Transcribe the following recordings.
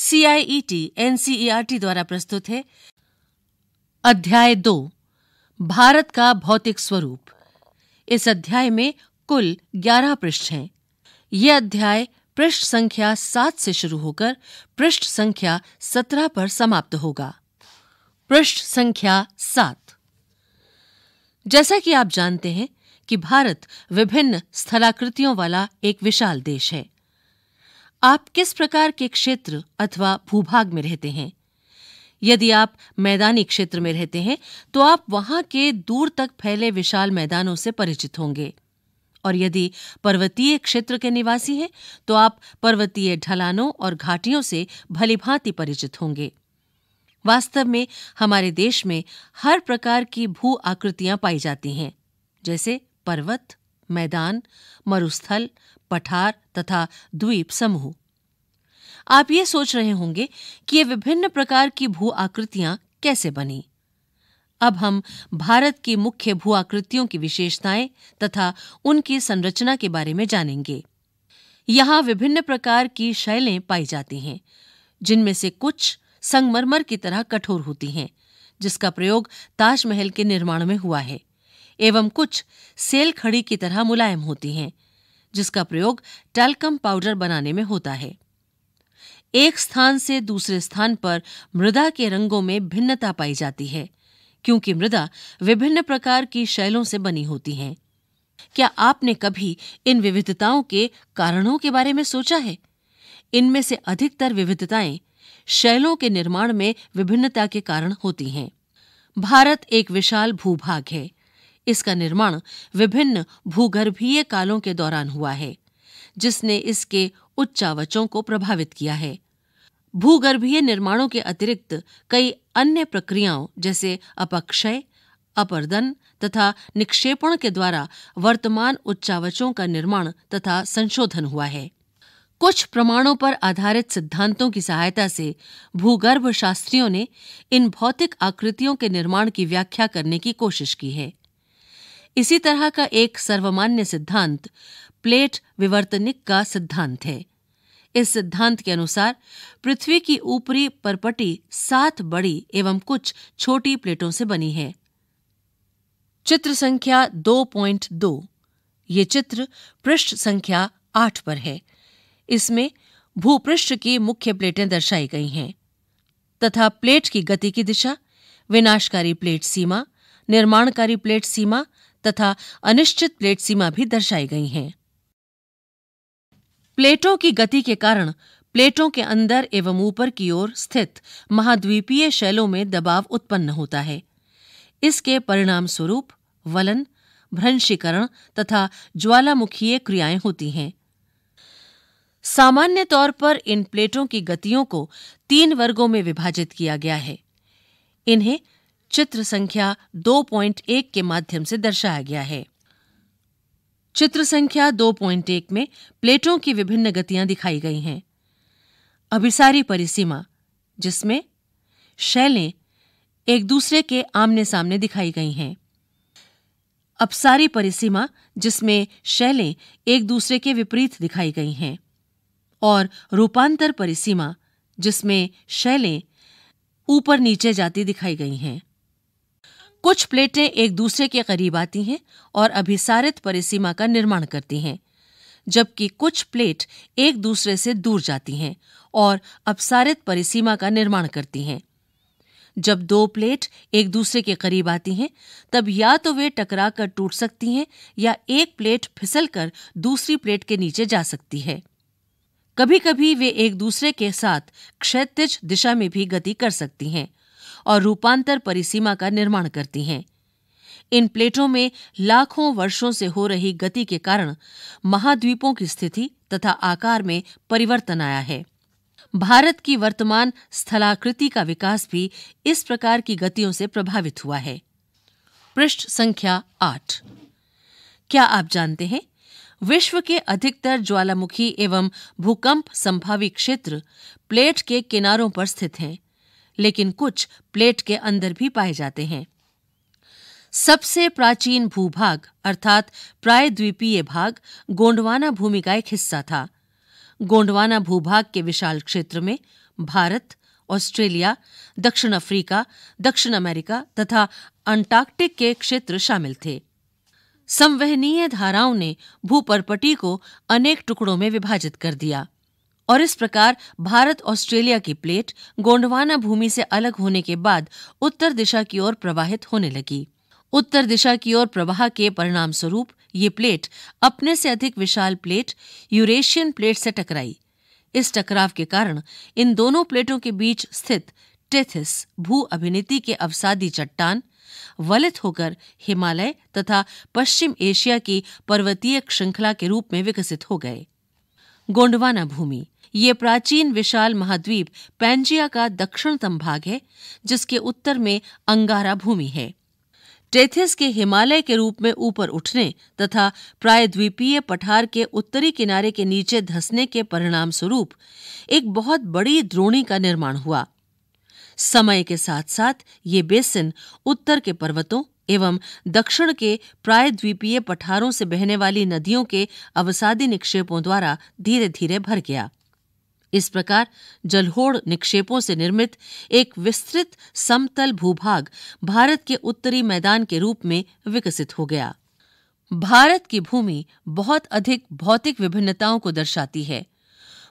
CIET NCERT e e द्वारा प्रस्तुत है अध्याय दो भारत का भौतिक स्वरूप इस अध्याय में कुल ग्यारह पृष्ठ हैं यह अध्याय पृष्ठ संख्या सात से शुरू होकर पृष्ठ संख्या सत्रह पर समाप्त होगा पृष्ठ संख्या सात जैसा कि आप जानते हैं कि भारत विभिन्न स्थलाकृतियों वाला एक विशाल देश है आप किस प्रकार के क्षेत्र अथवा भूभाग में रहते हैं यदि आप मैदानी क्षेत्र में रहते हैं तो आप वहां के दूर तक फैले विशाल मैदानों से परिचित होंगे और यदि पर्वतीय क्षेत्र के निवासी हैं तो आप पर्वतीय ढलानों और घाटियों से भलीभांति परिचित होंगे वास्तव में हमारे देश में हर प्रकार की भू आकृतियां पाई जाती हैं जैसे पर्वत मैदान मरुस्थल पठार तथा द्वीप समूह आप ये सोच रहे होंगे कि ये विभिन्न प्रकार की भू आकृतियां कैसे बनी अब हम भारत की मुख्य भू आकृतियों की विशेषताएं तथा उनकी संरचना के बारे में जानेंगे यहाँ विभिन्न प्रकार की शैलें पाई जाती हैं जिनमें से कुछ संगमरमर की तरह कठोर होती हैं जिसका प्रयोग ताजमहल के निर्माण में हुआ है एवं कुछ सेल खड़ी की तरह मुलायम होती हैं जिसका प्रयोग टैल्कम पाउडर बनाने में होता है एक स्थान से दूसरे स्थान पर मृदा के रंगों में भिन्नता पाई जाती है क्योंकि मृदा विभिन्न प्रकार की शैलों से बनी होती है क्या आपने कभी इन विविधताओं के कारणों के बारे में सोचा है इनमें से अधिकतर विविधताएं शैलों के निर्माण में विभिन्नता के कारण होती हैं भारत एक विशाल भूभाग है इसका निर्माण विभिन्न भूगर्भीय कालों के दौरान हुआ है जिसने इसके उच्चावचों को प्रभावित किया है भूगर्भीय निर्माणों के अतिरिक्त कई अन्य प्रक्रियाओं जैसे अपक्षय अपरदन तथा निक्षेपण के द्वारा वर्तमान उच्चावचों का निर्माण तथा संशोधन हुआ है कुछ प्रमाणों पर आधारित सिद्धांतों की सहायता से भूगर्भ शास्त्रियों ने इन भौतिक आकृतियों के निर्माण की व्याख्या करने की कोशिश की है इसी तरह का एक सर्वमान्य सिद्धांत प्लेट विवर्तनिक का सिद्धांत है इस सिद्धांत के अनुसार पृथ्वी की ऊपरी परपटी सात बड़ी एवं कुछ छोटी प्लेटों से बनी है चित्र संख्या 2.2 ये चित्र पृष्ठ संख्या 8 पर है इसमें भूपृष्ठ की मुख्य प्लेटें दर्शाई गई हैं तथा प्लेट की गति की दिशा विनाशकारी प्लेट सीमा निर्माणकारी प्लेट सीमा तथा अनिश्चित प्लेट सीमा भी दर्शाई गई हैं प्लेटों की गति के कारण प्लेटों के अंदर एवं ऊपर की ओर स्थित महाद्वीपीय शैलों में दबाव उत्पन्न होता है इसके परिणाम स्वरूप वलन भ्रंशीकरण तथा ज्वालामुखीय क्रियाएं होती हैं सामान्य तौर पर इन प्लेटों की गतियों को तीन वर्गों में विभाजित किया गया है इन्हें चित्र संख्या 2.1 के माध्यम से दर्शाया गया है चित्र संख्या 2.1 में प्लेटों की विभिन्न गतियां दिखाई गई हैं अभिसारी परिसीमा जिसमें शैलें एक दूसरे के आमने सामने दिखाई गई हैं अपसारी परिसीमा जिसमें शैलें एक दूसरे के विपरीत दिखाई गई हैं और रूपांतर परिसीमा जिसमें शैलें ऊपर नीचे जाती दिखाई गई हैं कुछ प्लेटें एक दूसरे के करीब आती हैं और अभिसारित परिसीमा का निर्माण करती हैं जबकि कुछ प्लेट एक दूसरे से दूर जाती हैं और अपसारित परिसीमा का निर्माण करती हैं जब दो प्लेट एक दूसरे के करीब आती हैं तब या तो वे टकरा कर टूट सकती हैं या एक प्लेट फिसल कर दूसरी प्लेट के नीचे जा सकती है कभी कभी वे एक दूसरे के साथ क्षैतिज दिशा में भी गति कर सकती हैं और रूपांतर परिसीमा का निर्माण करती हैं इन प्लेटों में लाखों वर्षों से हो रही गति के कारण महाद्वीपों की स्थिति तथा आकार में परिवर्तन आया है भारत की वर्तमान स्थलाकृति का विकास भी इस प्रकार की गतियों से प्रभावित हुआ है पृष्ठ संख्या आठ क्या आप जानते हैं विश्व के अधिकतर ज्वालामुखी एवं भूकंप संभावी क्षेत्र प्लेट के किनारों पर स्थित हैं लेकिन कुछ प्लेट के अंदर भी पाए जाते हैं सबसे प्राचीन भूभाग अर्थात प्रायद्वीपीय भाग गोंडवाना भूमि का एक हिस्सा था गोंडवाना भूभाग के विशाल क्षेत्र में भारत ऑस्ट्रेलिया दक्षिण अफ्रीका दक्षिण अमेरिका तथा अंटार्कटिक के क्षेत्र शामिल थे संवहनीय धाराओं ने भूपरपटी को अनेक टुकड़ों में विभाजित कर दिया और इस प्रकार भारत ऑस्ट्रेलिया की प्लेट गोंडवाना भूमि से अलग होने के बाद उत्तर दिशा की ओर प्रवाहित होने लगी उत्तर दिशा की ओर प्रवाह के परिणाम स्वरूप ये प्लेट अपने से अधिक विशाल प्लेट यूरेशियन प्लेट से टकराई इस टकराव के कारण इन दोनों प्लेटों के बीच स्थित टेथिस भू अभिनीति के अवसादी चट्टान वलित होकर हिमालय तथा पश्चिम एशिया की पर्वतीय श्रृंखला के रूप में विकसित हो गए गोंडवाना भूमि ये प्राचीन विशाल महाद्वीप पैंजिया का दक्षिणतम भाग है जिसके उत्तर में अंगारा भूमि है टेथिस के हिमालय के रूप में ऊपर उठने तथा प्रायद्वीपीय पठार के उत्तरी किनारे के नीचे धसने के परिणाम स्वरूप एक बहुत बड़ी द्रोणी का निर्माण हुआ समय के साथ साथ ये बेसिन उत्तर के पर्वतों एवं दक्षिण के प्रायद्वीपीय पठारों से बहने वाली नदियों के अवसादी निक्षेपों द्वारा धीरे धीरे भर गया इस प्रकार जलहोड़ निक्षेपों से निर्मित एक विस्तृत समतल भूभाग भारत के उत्तरी मैदान के रूप में विकसित हो गया भारत की भूमि बहुत अधिक भौतिक विभिन्नताओं को दर्शाती है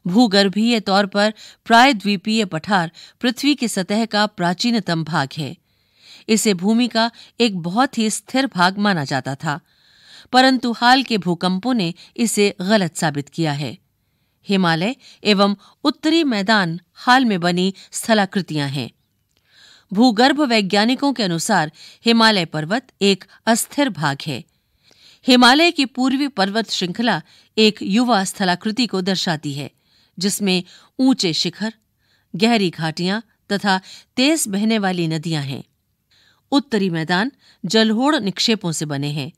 भूगर्भीय तौर पर प्रायद्वीपीय पठार पृथ्वी की सतह का प्राचीनतम भाग है इसे भूमि का एक बहुत ही स्थिर भाग माना जाता था परंतु हाल के भूकंपों ने इसे गलत साबित किया है हिमालय एवं उत्तरी मैदान हाल में बनी स्थलाकृतियां हैं भूगर्भ वैज्ञानिकों के अनुसार हिमालय पर्वत एक अस्थिर भाग है हिमालय की पूर्वी पर्वत श्रृंखला एक युवा स्थलाकृति को दर्शाती है जिसमें ऊंचे शिखर गहरी घाटियां तथा तेज बहने वाली नदियां हैं उत्तरी मैदान जलहोड़ निक्षेपों से बने हैं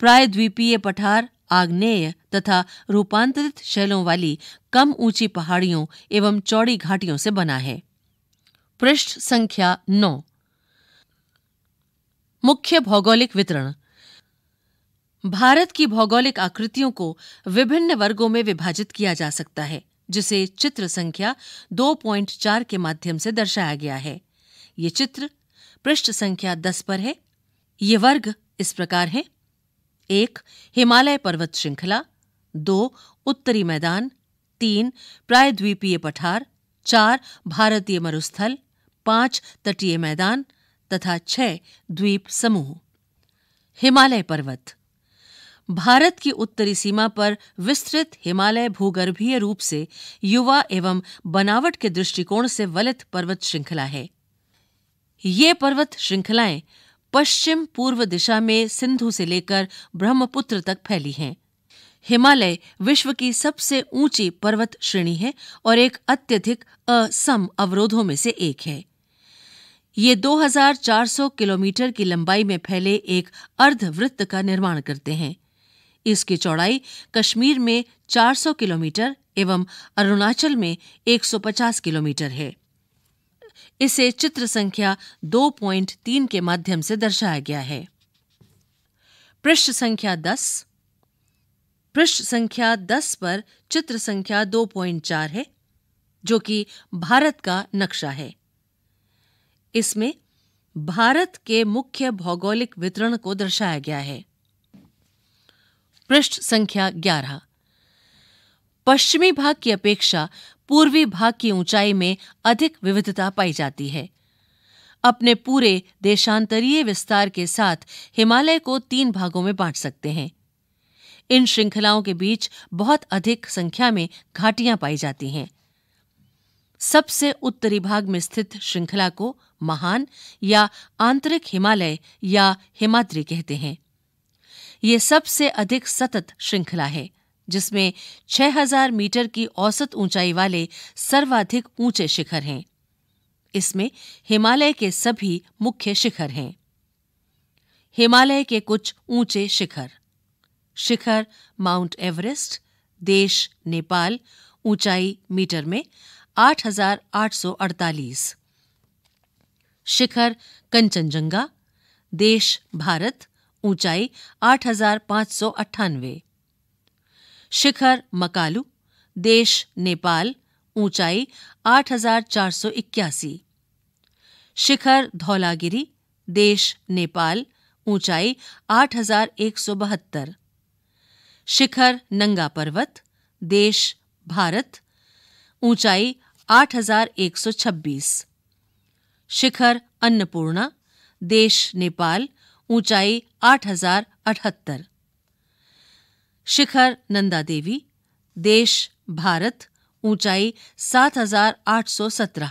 प्रायद्वीपीय पठार आग्नेय तथा रूपांतरित शैलों वाली कम ऊंची पहाड़ियों एवं चौड़ी घाटियों से बना है पृष्ठ संख्या नौ मुख्य भौगोलिक वितरण भारत की भौगोलिक आकृतियों को विभिन्न वर्गों में विभाजित किया जा सकता है जिसे चित्र संख्या 2.4 के माध्यम से दर्शाया गया है ये चित्र पृष्ठ संख्या 10 पर है ये वर्ग इस प्रकार हैं एक हिमालय पर्वत श्रृंखला दो उत्तरी मैदान तीन प्रायद्वीपीय पठार चार भारतीय मरुस्थल पांच तटीय मैदान तथा छह द्वीप समूह हिमालय पर्वत भारत की उत्तरी सीमा पर विस्तृत हिमालय भूगर्भीय रूप से युवा एवं बनावट के दृष्टिकोण से वलित पर्वत श्रृंखला है ये पर्वत श्रृंखलाएं पश्चिम पूर्व दिशा में सिंधु से लेकर ब्रह्मपुत्र तक फैली हैं हिमालय विश्व की सबसे ऊंची पर्वत श्रेणी है और एक अत्यधिक असम अवरोधों में से एक है ये 2400 किलोमीटर की लंबाई में फैले एक अर्धवृत्त का निर्माण करते हैं इसकी चौड़ाई कश्मीर में 400 किलोमीटर एवं अरुणाचल में 150 किलोमीटर है इसे चित्र संख्या 2.3 के माध्यम से दर्शाया गया है पृष्ठ संख्या 10 पृष्ठ संख्या 10 पर चित्र संख्या 2.4 है जो कि भारत का नक्शा है इसमें भारत के मुख्य भौगोलिक वितरण को दर्शाया गया है पृष्ठ संख्या 11 पश्चिमी भाग की अपेक्षा पूर्वी भाग की ऊंचाई में अधिक विविधता पाई जाती है अपने पूरे देशांतरीय विस्तार के साथ हिमालय को तीन भागों में बांट सकते हैं इन श्रृंखलाओं के बीच बहुत अधिक संख्या में घाटियां पाई जाती हैं सबसे उत्तरी भाग में स्थित श्रृंखला को महान या आंतरिक हिमालय या हिमाद्री कहते हैं ये सबसे अधिक सतत श्रृंखला है जिसमें 6000 मीटर की औसत ऊंचाई वाले सर्वाधिक ऊंचे शिखर हैं इसमें हिमालय के सभी मुख्य शिखर हैं हिमालय के कुछ ऊंचे शिखर शिखर माउंट एवरेस्ट देश नेपाल ऊंचाई मीटर में 8848 शिखर कंचनजंगा देश भारत ऊंचाई आठ हजार पांच सौ अट्ठानवे शिखर मकालू देश नेपाल ऊंचाई 8481 शिखर धौलागिरी देश नेपाल ऊंचाई 8172 शिखर नंगा पर्वत देश भारत ऊंचाई 8126 शिखर अन्नपूर्णा देश नेपाल ऊंचाई 8078 शिखर नंदा देवी देश भारत ऊंचाई 7817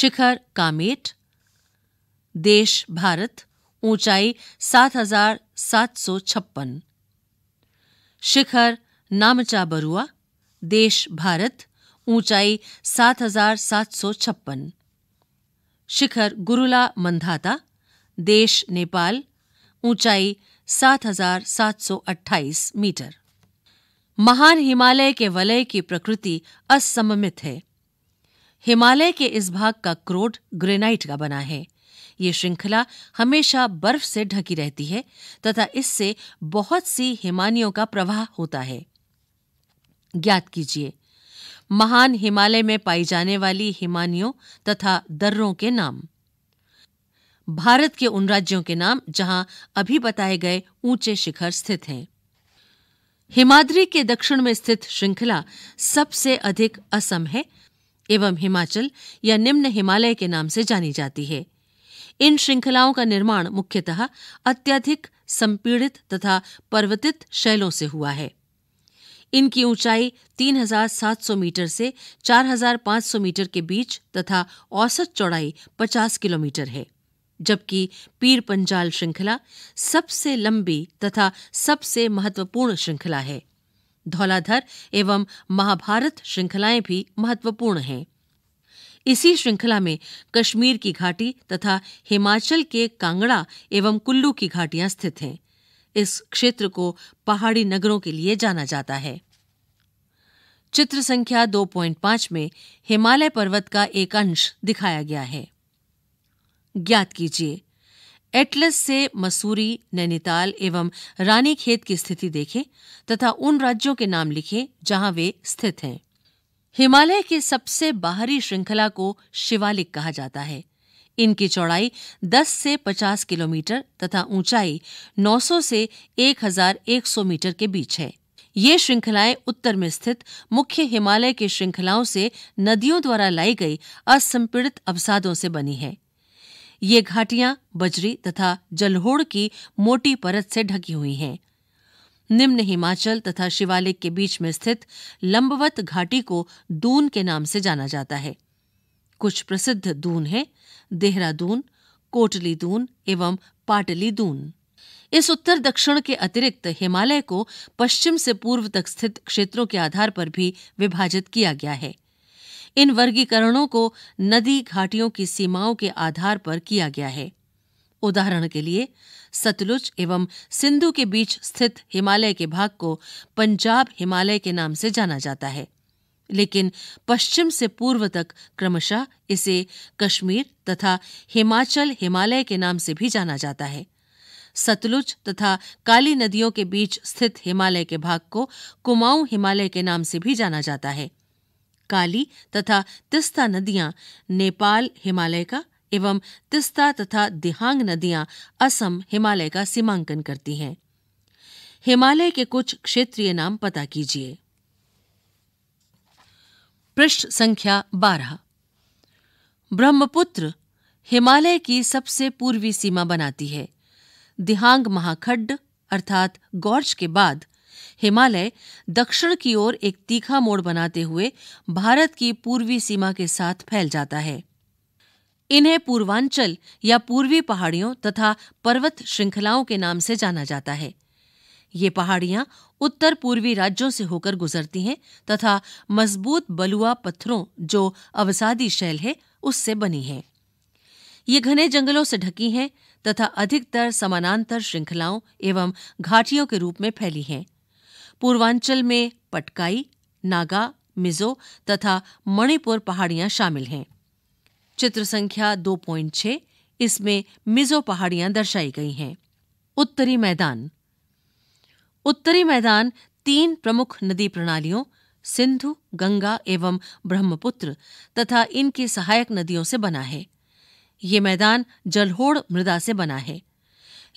शिखर कामेट देश भारत ऊंचाई 7756 शिखर नामचा बरुआ देश भारत ऊंचाई 7756 शिखर गुरुला मंधाता देश नेपाल ऊंचाई 7,728 मीटर महान हिमालय के वलय की प्रकृति असममित है हिमालय के इस भाग का क्रोड ग्रेनाइट का बना है ये श्रृंखला हमेशा बर्फ से ढकी रहती है तथा इससे बहुत सी हिमानियों का प्रवाह होता है ज्ञात कीजिए महान हिमालय में पाई जाने वाली हिमानियों तथा दर्रों के नाम भारत के उन राज्यों के नाम जहां अभी बताए गए ऊंचे शिखर स्थित हैं हिमाद्री के दक्षिण में स्थित श्रृंखला सबसे अधिक असम है एवं हिमाचल या निम्न हिमालय के नाम से जानी जाती है इन श्रृंखलाओं का निर्माण मुख्यतः अत्यधिक संपीड़ित तथा पर्वतित शैलों से हुआ है इनकी ऊंचाई 3,700 मीटर से 4,500 मीटर के बीच तथा औसत चौड़ाई 50 किलोमीटर है जबकि पीर पंजाल श्रृंखला सबसे लंबी तथा सबसे महत्वपूर्ण श्रृंखला है धौलाधर एवं महाभारत श्रृंखलाएं भी महत्वपूर्ण हैं इसी श्रृंखला में कश्मीर की घाटी तथा हिमाचल के कांगड़ा एवं कुल्लू की घाटियां स्थित हैं इस क्षेत्र को पहाड़ी नगरों के लिए जाना जाता है चित्र संख्या 2.5 में हिमालय पर्वत का एक अंश दिखाया गया है ज्ञात कीजिए एटलस से मसूरी नैनीताल एवं रानीखेत की स्थिति देखें तथा उन राज्यों के नाम लिखें जहां वे स्थित हैं हिमालय की सबसे बाहरी श्रृंखला को शिवालिक कहा जाता है इनकी चौड़ाई 10 से 50 किलोमीटर तथा ऊंचाई 900 से 1100 मीटर के बीच है ये श्रृंखलाएं उत्तर में स्थित मुख्य हिमालय की श्रृंखलाओं से नदियों द्वारा लाई गई असंपीड़ित अवसादों से बनी है ये घाटियां बजरी तथा जलहोड़ की मोटी परत से ढकी हुई हैं निम्न हिमाचल तथा शिवालिक के बीच में स्थित लंबवत घाटी को दून के नाम से जाना जाता है कुछ प्रसिद्ध दून हैं देहरादून कोटली दून एवं पाटली दून इस उत्तर दक्षिण के अतिरिक्त हिमालय को पश्चिम से पूर्व तक स्थित क्षेत्रों के आधार पर भी विभाजित किया गया है इन वर्गीकरणों को नदी घाटियों की सीमाओं के आधार पर किया गया है उदाहरण के लिए सतलुज एवं सिंधु के बीच स्थित हिमालय के भाग को पंजाब हिमालय के नाम से जाना जाता है लेकिन पश्चिम से पूर्व तक क्रमशः इसे कश्मीर तथा हिमाचल हिमालय के नाम से भी जाना जाता है सतलुज तथा काली नदियों के बीच स्थित हिमालय के भाग को कुमाऊं हिमालय के नाम से भी जाना जाता है काली तथा तिस्ता नदियां नेपाल हिमालय का एवं तिस्ता तथा दिहांग नदियां असम हिमालय का सीमांकन करती हैं हिमालय के कुछ क्षेत्रीय नाम पता कीजिए पृष्ठ संख्या बारह ब्रह्मपुत्र हिमालय की सबसे पूर्वी सीमा बनाती है दिहांग महाखड्ड अर्थात गौर्ज के बाद हिमालय दक्षिण की ओर एक तीखा मोड़ बनाते हुए भारत की पूर्वी सीमा के साथ फैल जाता है इन्हें पूर्वांचल या पूर्वी पहाड़ियों तथा पर्वत श्रृंखलाओं के नाम से जाना जाता है ये पहाड़ियां उत्तर पूर्वी राज्यों से होकर गुजरती हैं तथा मजबूत बलुआ पत्थरों जो अवसादी शैल है उससे बनी हैं ये घने जंगलों से ढकी हैं तथा अधिकतर समानांतर श्रृंखलाओं एवं घाटियों के रूप में फैली हैं पूर्वांचल में पटकाई नागा मिजो तथा मणिपुर पहाड़ियां शामिल हैं चित्र संख्या 2.6 इसमें मिजो पहाड़ियां दर्शाई गई हैं उत्तरी मैदान उत्तरी मैदान तीन प्रमुख नदी प्रणालियों सिंधु गंगा एवं ब्रह्मपुत्र तथा इनकी सहायक नदियों से बना है ये मैदान जलहोड़ मृदा से बना है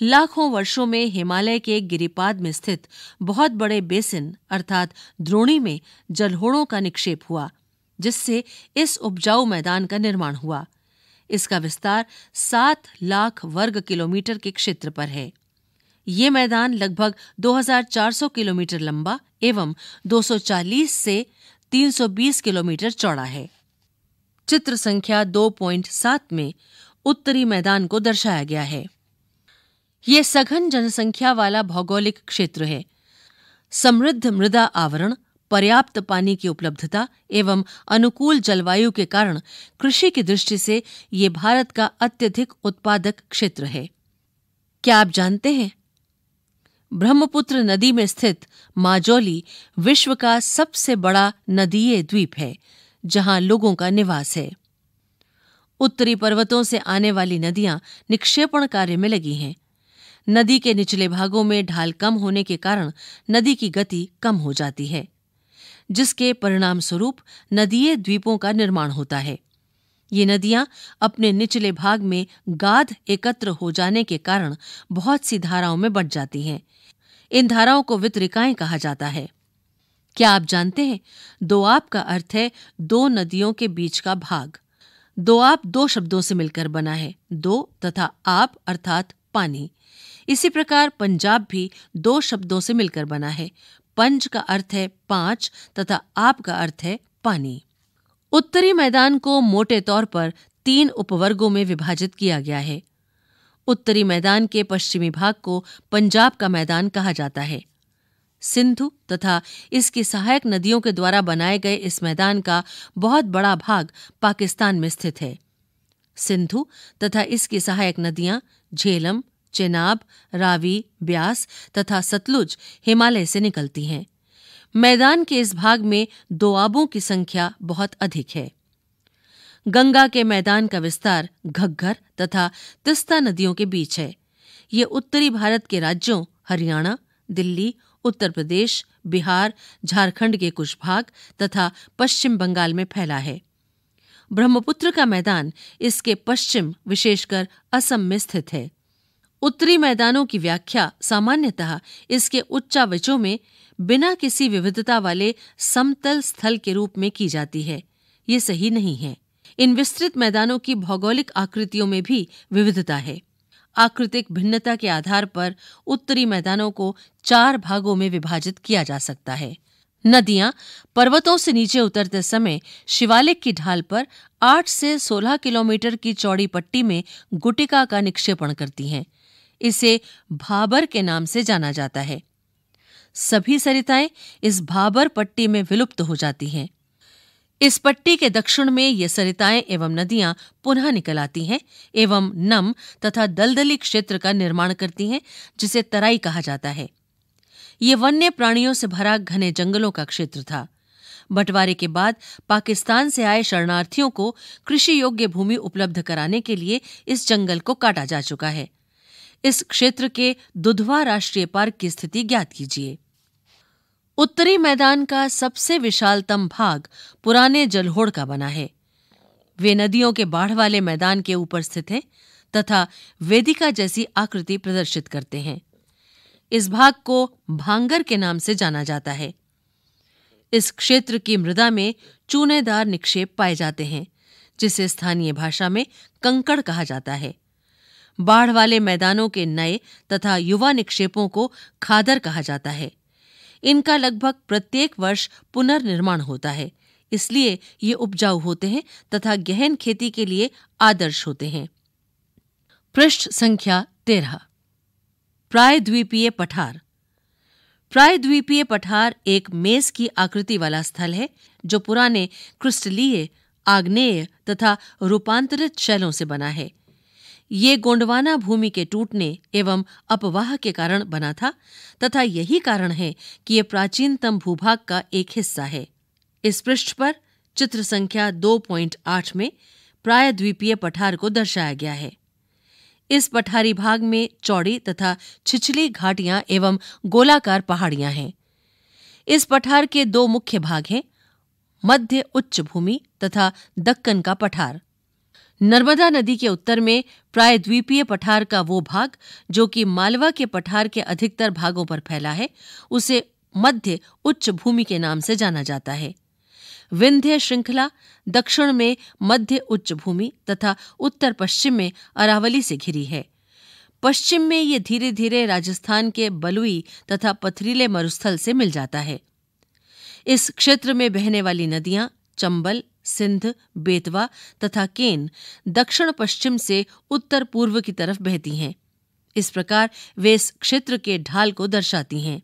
लाखों वर्षों में हिमालय के गिरिपाद में स्थित बहुत बड़े बेसिन अर्थात द्रोणी में जलहोड़ों का निक्षेप हुआ जिससे इस उपजाऊ मैदान का निर्माण हुआ इसका विस्तार सात लाख वर्ग किलोमीटर के क्षेत्र पर है ये मैदान लगभग 2400 किलोमीटर लंबा एवं 240 से 320 किलोमीटर चौड़ा है चित्र संख्या 2.7 में उत्तरी मैदान को दर्शाया गया है ये सघन जनसंख्या वाला भौगोलिक क्षेत्र है समृद्ध मृदा आवरण पर्याप्त पानी की उपलब्धता एवं अनुकूल जलवायु के कारण कृषि की दृष्टि से ये भारत का अत्यधिक उत्पादक क्षेत्र है क्या आप जानते हैं ब्रह्मपुत्र नदी में स्थित माजोली विश्व का सबसे बड़ा नदीय द्वीप है जहां लोगों का निवास है उत्तरी पर्वतों से आने वाली नदियां निक्षेपण कार्य में लगी हैं नदी के निचले भागों में ढाल कम होने के कारण नदी की गति कम हो जाती है जिसके परिणाम स्वरूप नदीय द्वीपों का निर्माण होता है ये नदियां अपने निचले भाग में गाद एकत्र हो जाने के कारण बहुत सी धाराओं में बट जाती हैं इन धाराओं को वितरिकाएं कहा जाता है क्या आप जानते हैं दोआब का अर्थ है दो नदियों के बीच का भाग दोआब दो शब्दों से मिलकर बना है दो तथा आप अर्थात पानी इसी प्रकार पंजाब भी दो शब्दों से मिलकर बना है पंज का अर्थ है पांच तथा आप का अर्थ है पानी उत्तरी मैदान को मोटे तौर पर तीन उपवर्गों में विभाजित किया गया है उत्तरी मैदान के पश्चिमी भाग को पंजाब का मैदान कहा जाता है सिंधु तथा इसकी सहायक नदियों के द्वारा बनाए गए इस मैदान का बहुत बड़ा भाग पाकिस्तान में स्थित है सिंधु तथा इसकी सहायक नदियां झेलम चेनाब रावी ब्यास तथा सतलुज हिमालय से निकलती हैं मैदान के इस भाग में दोआबों की संख्या बहुत अधिक है गंगा के मैदान का विस्तार घग्घर तथा तिस्ता नदियों के बीच है ये उत्तरी भारत के राज्यों हरियाणा दिल्ली उत्तर प्रदेश बिहार झारखंड के कुछ भाग तथा पश्चिम बंगाल में फैला है ब्रह्मपुत्र का मैदान इसके पश्चिम विशेषकर असम में स्थित है उत्तरी मैदानों की व्याख्या सामान्यतः इसके उच्चावचों में बिना किसी विविधता वाले समतल स्थल के रूप में की जाती है ये सही नहीं है इन विस्तृत मैदानों की भौगोलिक आकृतियों में भी विविधता है आकृतिक भिन्नता के आधार पर उत्तरी मैदानों को चार भागों में विभाजित किया जा सकता है नदियां पर्वतों से नीचे उतरते समय शिवालिक की ढाल पर 8 से 16 किलोमीटर की चौड़ी पट्टी में गुटिका का निक्षेपण करती हैं इसे भाबर के नाम से जाना जाता है सभी सरिताएं इस भाबर पट्टी में विलुप्त हो जाती हैं इस पट्टी के दक्षिण में ये सरिताएं एवं नदियां पुनः निकल आती हैं एवं नम तथा दलदली क्षेत्र का निर्माण करती हैं जिसे तराई कहा जाता है ये वन्य प्राणियों से भरा घने जंगलों का क्षेत्र था बंटवारे के बाद पाकिस्तान से आए शरणार्थियों को कृषि योग्य भूमि उपलब्ध कराने के लिए इस जंगल को काटा जा चुका है इस क्षेत्र के दुधवा राष्ट्रीय पार्क की स्थिति ज्ञात कीजिए उत्तरी मैदान का सबसे विशालतम भाग पुराने जलहोड़ का बना है वे नदियों के बाढ़ वाले मैदान के ऊपर स्थित है तथा वेदिका जैसी आकृति प्रदर्शित करते हैं इस भाग को भांगर के नाम से जाना जाता है इस क्षेत्र की मृदा में चूनेदार निक्षेप पाए जाते हैं जिसे स्थानीय भाषा में कंकड़ कहा जाता है बाढ़ वाले मैदानों के नए तथा युवा निक्षेपों को खादर कहा जाता है इनका लगभग प्रत्येक वर्ष पुनर्निर्माण होता है इसलिए ये उपजाऊ होते हैं तथा गहन खेती के लिए आदर्श होते हैं पृष्ठ संख्या तेरह प्रायद्वीपीय पठार प्रायद्वीपीय पठार एक मेज की आकृति वाला स्थल है जो पुराने क्रिस्टलीय आग्नेय तथा रूपांतरित शैलों से बना है ये गोंडवाना भूमि के टूटने एवं अपवाह के कारण बना था तथा यही कारण है कि ये प्राचीनतम भूभाग का एक हिस्सा है इस पृष्ठ पर चित्र संख्या 2.8 में प्रायद्वीपीय पठार को दर्शाया गया है इस पठारी भाग में चौड़ी तथा छिछली घाटियां एवं गोलाकार पहाड़ियां हैं इस पठार के दो मुख्य भाग हैं मध्य उच्च भूमि तथा दक्कन का पठार नर्मदा नदी के उत्तर में प्रायद्वीपीय पठार का वो भाग जो कि मालवा के पठार के अधिकतर भागों पर फैला है उसे मध्य उच्च भूमि के नाम से जाना जाता है विंध्य श्रृंखला दक्षिण में मध्य उच्च भूमि तथा उत्तर पश्चिम में अरावली से घिरी है पश्चिम में ये धीरे धीरे राजस्थान के बलुई तथा पथरीले मरुस्थल से मिल जाता है इस क्षेत्र में बहने वाली नदियां चंबल सिंध बेतवा तथा केन दक्षिण पश्चिम से उत्तर पूर्व की तरफ बहती हैं इस प्रकार वे इस क्षेत्र के ढाल को दर्शाती हैं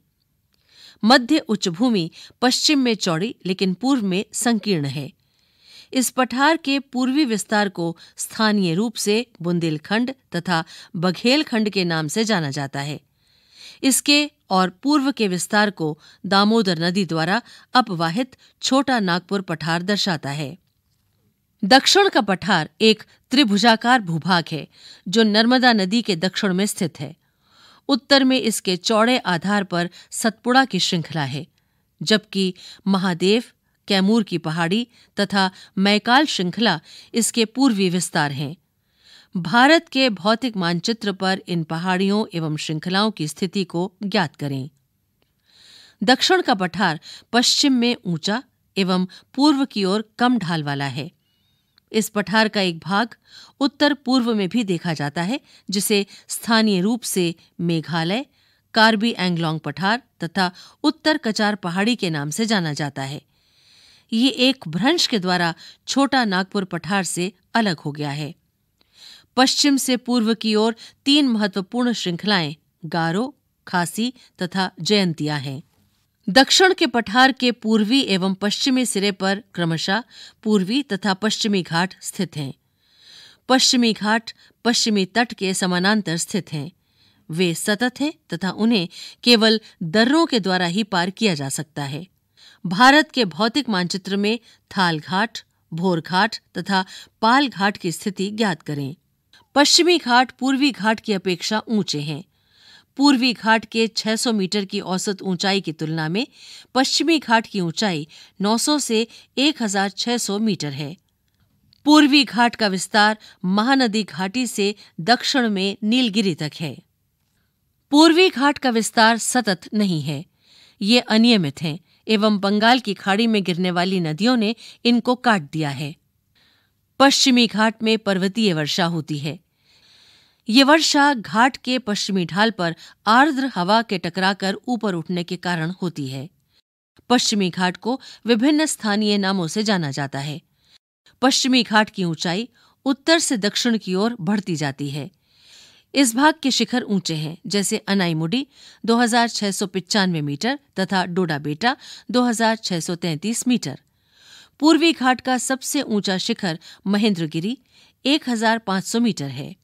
मध्य उच्च भूमि पश्चिम में चौड़ी लेकिन पूर्व में संकीर्ण है इस पठार के पूर्वी विस्तार को स्थानीय रूप से बुंदेलखंड तथा बघेलखंड के नाम से जाना जाता है इसके और पूर्व के विस्तार को दामोदर नदी द्वारा अपवाहित छोटा नागपुर पठार दर्शाता है दक्षिण का पठार एक त्रिभुजाकार भूभाग है जो नर्मदा नदी के दक्षिण में स्थित है उत्तर में इसके चौड़े आधार पर सतपुड़ा की श्रृंखला है जबकि महादेव कैमूर की पहाड़ी तथा मैकाल श्रृंखला इसके पूर्वी विस्तार हैं भारत के भौतिक मानचित्र पर इन पहाड़ियों एवं श्रृंखलाओं की स्थिति को ज्ञात करें दक्षिण का पठार पश्चिम में ऊंचा एवं पूर्व की ओर कम ढाल वाला है इस पठार का एक भाग उत्तर पूर्व में भी देखा जाता है जिसे स्थानीय रूप से मेघालय कार्बी एंगलोंग पठार तथा उत्तर कचार पहाड़ी के नाम से जाना जाता है ये एक भ्रंश के द्वारा छोटा नागपुर पठार से अलग हो गया है पश्चिम से पूर्व की ओर तीन महत्वपूर्ण श्रृंखलाएं गारो खासी तथा जयंतिया हैं दक्षिण के पठार के पूर्वी एवं पश्चिमी सिरे पर क्रमशः पूर्वी तथा पश्चिमी घाट स्थित हैं पश्चिमी घाट पश्चिमी तट के समानांतर स्थित हैं वे सतत हैं तथा उन्हें केवल दर्रों के द्वारा ही पार किया जा सकता है भारत के भौतिक मानचित्र में थाल घाट भोर घाट तथा पाल घाट की स्थिति ज्ञात करें पश्चिमी घाट पूर्वी घाट की अपेक्षा ऊंचे हैं पूर्वी घाट के 600 मीटर की औसत ऊंचाई की तुलना में पश्चिमी घाट की ऊंचाई 900 से 1600 मीटर है पूर्वी घाट का विस्तार महानदी घाटी से दक्षिण में नीलगिरी तक है पूर्वी घाट का विस्तार सतत नहीं है ये अनियमित हैं एवं बंगाल की खाड़ी में गिरने वाली नदियों ने इनको काट दिया है पश्चिमी घाट में पर्वतीय वर्षा होती है ये वर्षा घाट के पश्चिमी ढाल पर आर्द्र हवा के टकराकर ऊपर उठने के कारण होती है पश्चिमी घाट को विभिन्न स्थानीय नामों से जाना जाता है पश्चिमी घाट की ऊंचाई उत्तर से दक्षिण की ओर बढ़ती जाती है इस भाग के शिखर ऊंचे हैं जैसे अनाईमुडी 2695 मीटर तथा डोडाबेटा दो मीटर पूर्वी घाट का सबसे ऊंचा शिखर महेंद्रगिरी एक मीटर है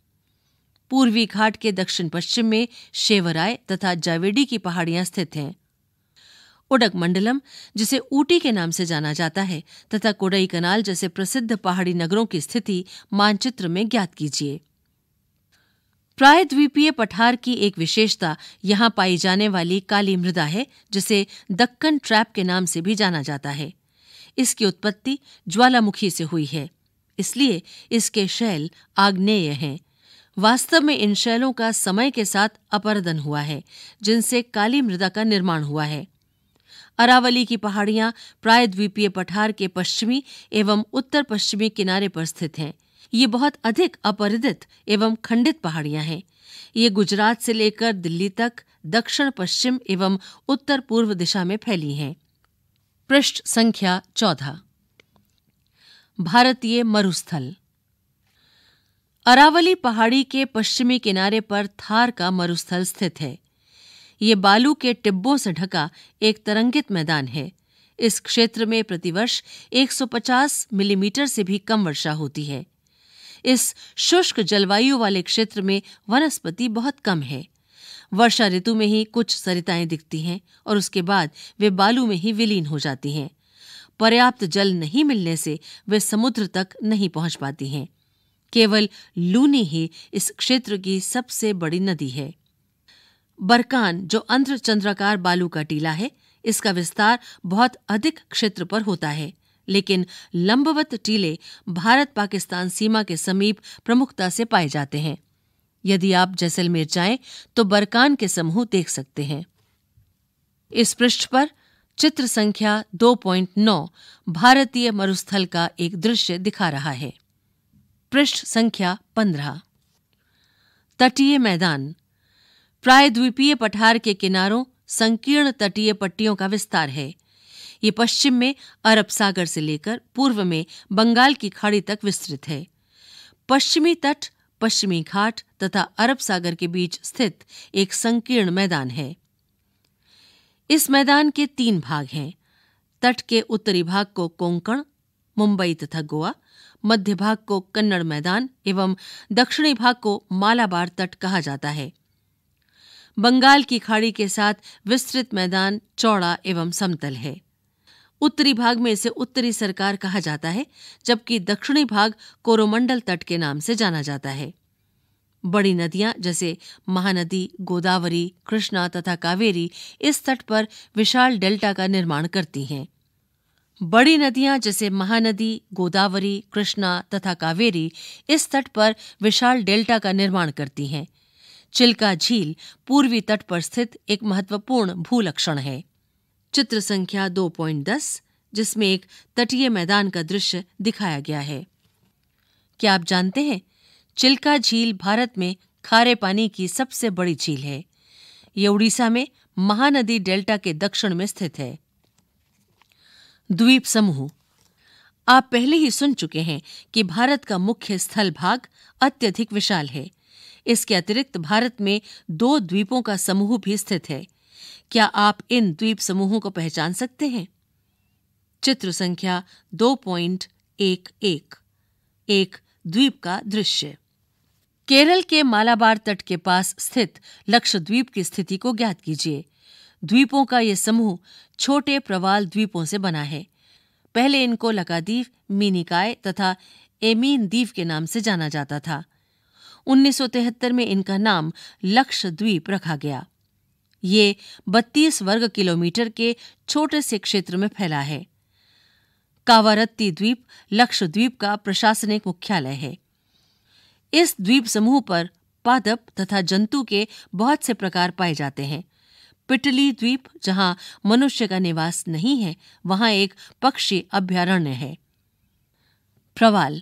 पूर्वी घाट के दक्षिण पश्चिम में शेवराय तथा जावेडी की पहाड़ियां स्थित हैं उडक मंडलम जिसे ऊटी के नाम से जाना जाता है तथा कोडई कनाल जैसे प्रसिद्ध पहाड़ी नगरों की स्थिति मानचित्र में ज्ञात कीजिए प्रायद्वीपीय पठार की एक विशेषता यहाँ पाई जाने वाली काली मृदा है जिसे दक्कन ट्रैप के नाम से भी जाना जाता है इसकी उत्पत्ति ज्वालामुखी से हुई है इसलिए इसके शैल आग्नेय हैं वास्तव में इन शैलों का समय के साथ अपरदन हुआ है जिनसे काली मृदा का निर्माण हुआ है अरावली की पहाड़ियां प्रायद्वीपीय पठार के पश्चिमी एवं उत्तर पश्चिमी किनारे पर स्थित हैं ये बहुत अधिक अपरिदित एवं खंडित पहाड़ियां हैं ये गुजरात से लेकर दिल्ली तक दक्षिण पश्चिम एवं उत्तर पूर्व दिशा में फैली हैं पृष्ठ संख्या चौदह भारतीय मरुस्थल अरावली पहाड़ी के पश्चिमी किनारे पर थार का मरुस्थल स्थित है ये बालू के टिब्बों से ढका एक तरंगित मैदान है इस क्षेत्र में प्रतिवर्ष 150 मिलीमीटर से भी कम वर्षा होती है इस शुष्क जलवायु वाले क्षेत्र में वनस्पति बहुत कम है वर्षा ऋतु में ही कुछ सरिताएं दिखती हैं और उसके बाद वे बालू में ही विलीन हो जाती हैं पर्याप्त जल नहीं मिलने से वे समुद्र तक नहीं पहुंच पाती हैं केवल लूनी ही इस क्षेत्र की सबसे बड़ी नदी है बरकान जो अंध्र चंद्रकार बालू का टीला है इसका विस्तार बहुत अधिक क्षेत्र पर होता है लेकिन लंबवत टीले भारत पाकिस्तान सीमा के समीप प्रमुखता से पाए जाते हैं यदि आप जैसलमेर जाएं तो बरकान के समूह देख सकते हैं इस पृष्ठ पर चित्र संख्या 2.9 भारतीय मरुस्थल का एक दृश्य दिखा रहा है पृष्ठ संख्या पंद्रह तटीय मैदान प्रायद्वीपीय पठार के किनारों संकीर्ण तटीय पट्टियों का विस्तार है ये पश्चिम में अरब सागर से लेकर पूर्व में बंगाल की खाड़ी तक विस्तृत है पश्चिमी तट पश्चिमी घाट तथा अरब सागर के बीच स्थित एक संकीर्ण मैदान है इस मैदान के तीन भाग हैं तट के उत्तरी भाग को कोंकण मुंबई तथा गोवा मध्य भाग को कन्नड़ मैदान एवं दक्षिणी भाग को मालाबार तट कहा जाता है बंगाल की खाड़ी के साथ विस्तृत मैदान चौड़ा एवं समतल है उत्तरी भाग में इसे उत्तरी सरकार कहा जाता है जबकि दक्षिणी भाग कोरोमंडल तट के नाम से जाना जाता है बड़ी नदियां जैसे महानदी गोदावरी कृष्णा तथा कावेरी इस तट पर विशाल डेल्टा का निर्माण करती हैं बड़ी नदियां जैसे महानदी गोदावरी कृष्णा तथा कावेरी इस तट पर विशाल डेल्टा का निर्माण करती हैं चिल्का झील पूर्वी तट पर स्थित एक महत्वपूर्ण भूलक्षण है चित्र संख्या 2.10 जिसमें एक तटीय मैदान का दृश्य दिखाया गया है क्या आप जानते हैं चिल्का झील भारत में खारे पानी की सबसे बड़ी झील है ये उड़ीसा में महानदी डेल्टा के दक्षिण में स्थित है द्वीप समूह आप पहले ही सुन चुके हैं कि भारत का मुख्य स्थल भाग अत्यधिक विशाल है इसके अतिरिक्त भारत में दो द्वीपों का समूह भी स्थित है क्या आप इन द्वीप समूहों को पहचान सकते हैं चित्र संख्या दो पॉइंट एक एक एक द्वीप का दृश्य केरल के मालाबार तट के पास स्थित लक्षद्वीप की स्थिति को ज्ञात कीजिए द्वीपों का ये समूह छोटे प्रवाल द्वीपों से बना है पहले इनको लकादीव मीनिकाय तथा एमीन द्वीप के नाम से जाना जाता था 1973 में इनका नाम लक्षद्वीप रखा गया ये 32 वर्ग किलोमीटर के छोटे से क्षेत्र में फैला है कावारत्ती द्वीप लक्षद्वीप का प्रशासनिक मुख्यालय है इस द्वीप समूह पर पादप तथा जंतु के बहुत से प्रकार पाए जाते हैं पिटली द्वीप जहां मनुष्य का निवास नहीं है वहां एक पक्षी अभ्यारण्य है प्रवाल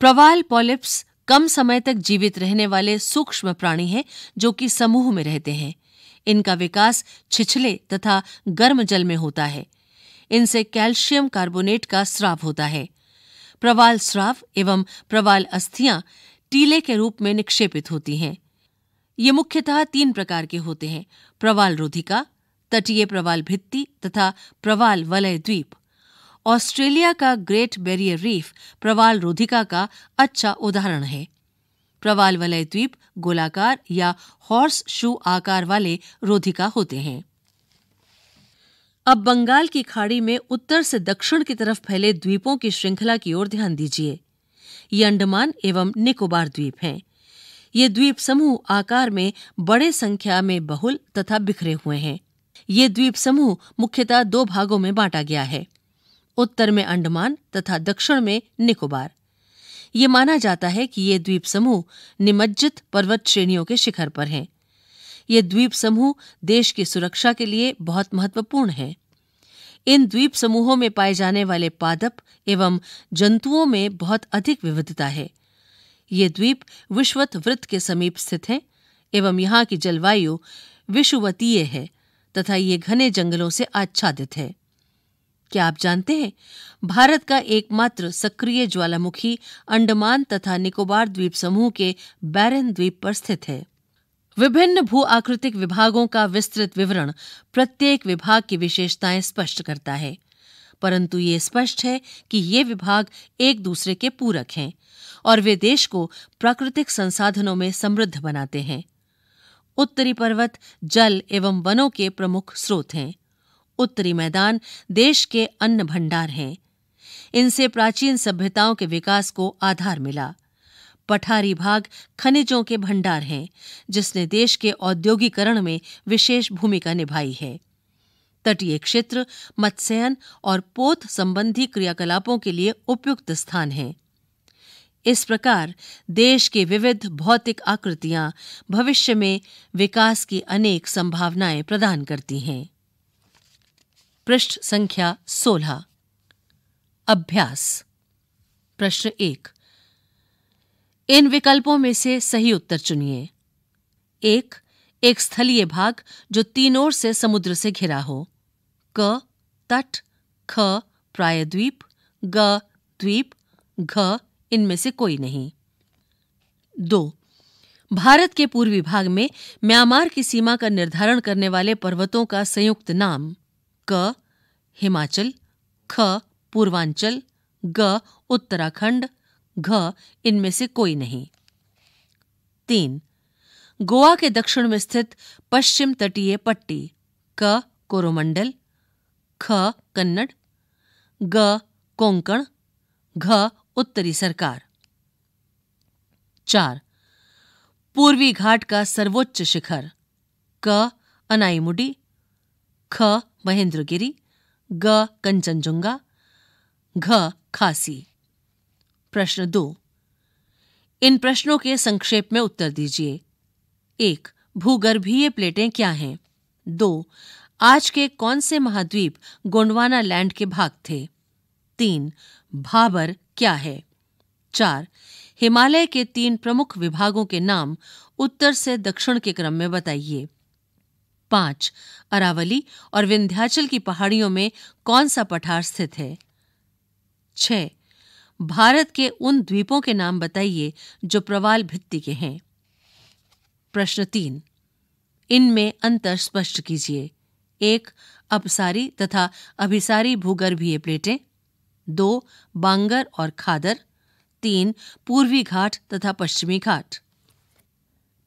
प्रवाल पॉलिप्स कम समय तक जीवित रहने वाले सूक्ष्म प्राणी हैं जो कि समूह में रहते हैं इनका विकास छिछले तथा गर्म जल में होता है इनसे कैल्शियम कार्बोनेट का स्राव होता है प्रवाल स्राव एवं प्रवाल अस्थियां टीले के रूप में निक्षेपित होती हैं ये मुख्यतः तीन प्रकार के होते हैं प्रवाल रोधिका तटीय प्रवाल भित्ति तथा प्रवाल वलय द्वीप ऑस्ट्रेलिया का ग्रेट बैरियर रीफ प्रवाल रोधिका का अच्छा उदाहरण है प्रवाल वलय द्वीप गोलाकार या हॉर्स शू आकार वाले रोधिका होते हैं अब बंगाल की खाड़ी में उत्तर से दक्षिण की तरफ फैले द्वीपों की श्रृंखला की ओर ध्यान दीजिए ये अंडमान एवं निकोबार द्वीप हैं ये द्वीप समूह आकार में बड़े संख्या में बहुल तथा बिखरे हुए हैं ये द्वीप समूह मुख्यतः दो भागों में बांटा गया है उत्तर में अंडमान तथा दक्षिण में निकोबार ये माना जाता है कि ये द्वीप समूह निमज्जित पर्वत श्रेणियों के शिखर पर हैं ये द्वीप समूह देश की सुरक्षा के लिए बहुत महत्वपूर्ण है इन द्वीप समूहों में पाए जाने वाले पादप एवं जंतुओं में बहुत अधिक विविधता है ये द्वीप विश्वत वृत्त के समीप स्थित हैं एवं यहाँ की जलवायु विश्ववतीय है तथा ये घने जंगलों से आच्छादित है क्या आप जानते हैं भारत का एकमात्र सक्रिय ज्वालामुखी अंडमान तथा निकोबार द्वीप समूह के बैरन द्वीप पर स्थित है विभिन्न भू आकृतिक विभागों का विस्तृत विवरण प्रत्येक विभाग की विशेषताएं स्पष्ट करता है परंतु ये स्पष्ट है कि ये विभाग एक दूसरे के पूरक हैं और वे देश को प्राकृतिक संसाधनों में समृद्ध बनाते हैं उत्तरी पर्वत जल एवं वनों के प्रमुख स्रोत हैं उत्तरी मैदान देश के अन्न भंडार हैं इनसे प्राचीन सभ्यताओं के विकास को आधार मिला पठारी भाग खनिजों के भंडार हैं जिसने देश के औद्योगिकरण में विशेष भूमिका निभाई है तटीय क्षेत्र मत्स्यन और पोत संबंधी क्रियाकलापों के लिए उपयुक्त स्थान हैं इस प्रकार देश के विविध भौतिक आकृतियां भविष्य में विकास की अनेक संभावनाएं प्रदान करती हैं पृष्ठ संख्या 16 अभ्यास प्रश्न एक इन विकल्पों में से सही उत्तर चुनिए एक एक स्थलीय भाग जो तीन ओर से समुद्र से घिरा हो क तट ख प्रायद्वीप ग द्वीप घ इनमें से कोई नहीं दो भारत के पूर्वी भाग में म्यांमार की सीमा का निर्धारण करने वाले पर्वतों का संयुक्त नाम क हिमाचल ख पूर्वांचल ग उत्तराखंड घ इनमें से कोई नहीं तीन गोवा के दक्षिण में स्थित पश्चिम तटीय पट्टी क कोरोमंडल ख कन्नड़ ग कोंकण घ उत्तरी सरकार चार पूर्वी घाट का सर्वोच्च शिखर क अनाईमुडी ख महेंद्रगिरी ग कंचनजुंगा घ खासी प्रश्न दो इन प्रश्नों के संक्षेप में उत्तर दीजिए एक भूगर्भीय प्लेटें क्या हैं दो आज के कौन से महाद्वीप गोंडवाना लैंड के भाग थे तीन भाबर क्या है चार हिमालय के तीन प्रमुख विभागों के नाम उत्तर से दक्षिण के क्रम में बताइए पांच अरावली और विंध्याचल की पहाड़ियों में कौन सा पठार स्थित है छ भारत के उन द्वीपों के नाम बताइए जो प्रवाल भित्ति के हैं प्रश्न तीन इनमें अंतर स्पष्ट कीजिए एक अपसारी तथा अभिसारी भूगर्भीय प्लेटें दो बांगर और खादर तीन पूर्वी घाट तथा पश्चिमी घाट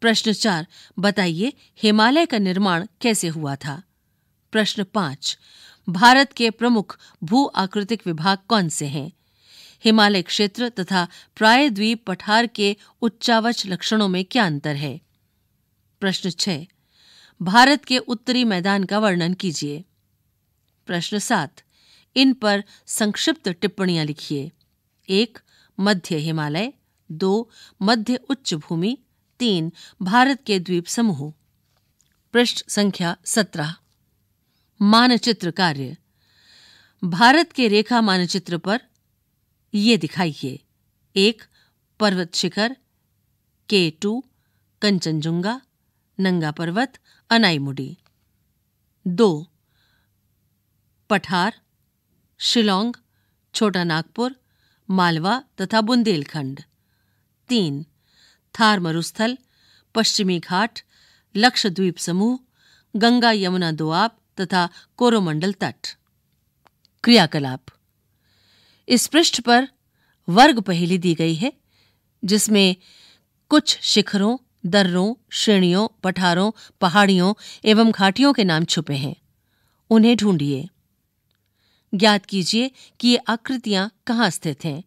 प्रश्न चार बताइए हिमालय का निर्माण कैसे हुआ था प्रश्न पांच भारत के प्रमुख भू आकृतिक विभाग कौन से हैं हिमालय क्षेत्र तथा प्रायद्वीप पठार के उच्चावच लक्षणों में क्या अंतर है प्रश्न छह भारत के उत्तरी मैदान का वर्णन कीजिए प्रश्न सात इन पर संक्षिप्त टिप्पणियां लिखिए एक मध्य हिमालय दो मध्य उच्च भूमि तीन भारत के द्वीप समूह पृष्ठ संख्या सत्रह मानचित्र कार्य भारत के रेखा मानचित्र पर ये दिखाइए एक पर्वत शिखर के टू कंचनजुंगा नंगा पर्वत अनाईमुडी दो पठार शिलोंग छोटा नागपुर मालवा तथा बुंदेलखंड तीन थार मरुस्थल पश्चिमी घाट लक्षद्वीप समूह गंगा यमुना दोआब तथा कोरोमंडल तट क्रियाकलाप इस पृष्ठ पर वर्ग पहेली दी गई है जिसमें कुछ शिखरों दर्रों श्रेणियों पठारों पहाड़ियों एवं घाटियों के नाम छुपे हैं उन्हें ढूंढिए ज्ञात कीजिए कि ये आकृतियां कहाँ स्थित हैं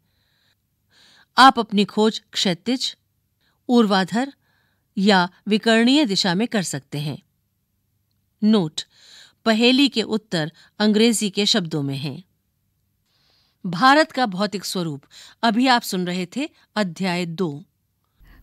आप अपनी खोज क्षैतिज ऊर्वाधर या विकर्णीय दिशा में कर सकते हैं नोट पहेली के उत्तर अंग्रेजी के शब्दों में हैं भारत का भौतिक स्वरूप अभी आप सुन रहे थे अध्याय दो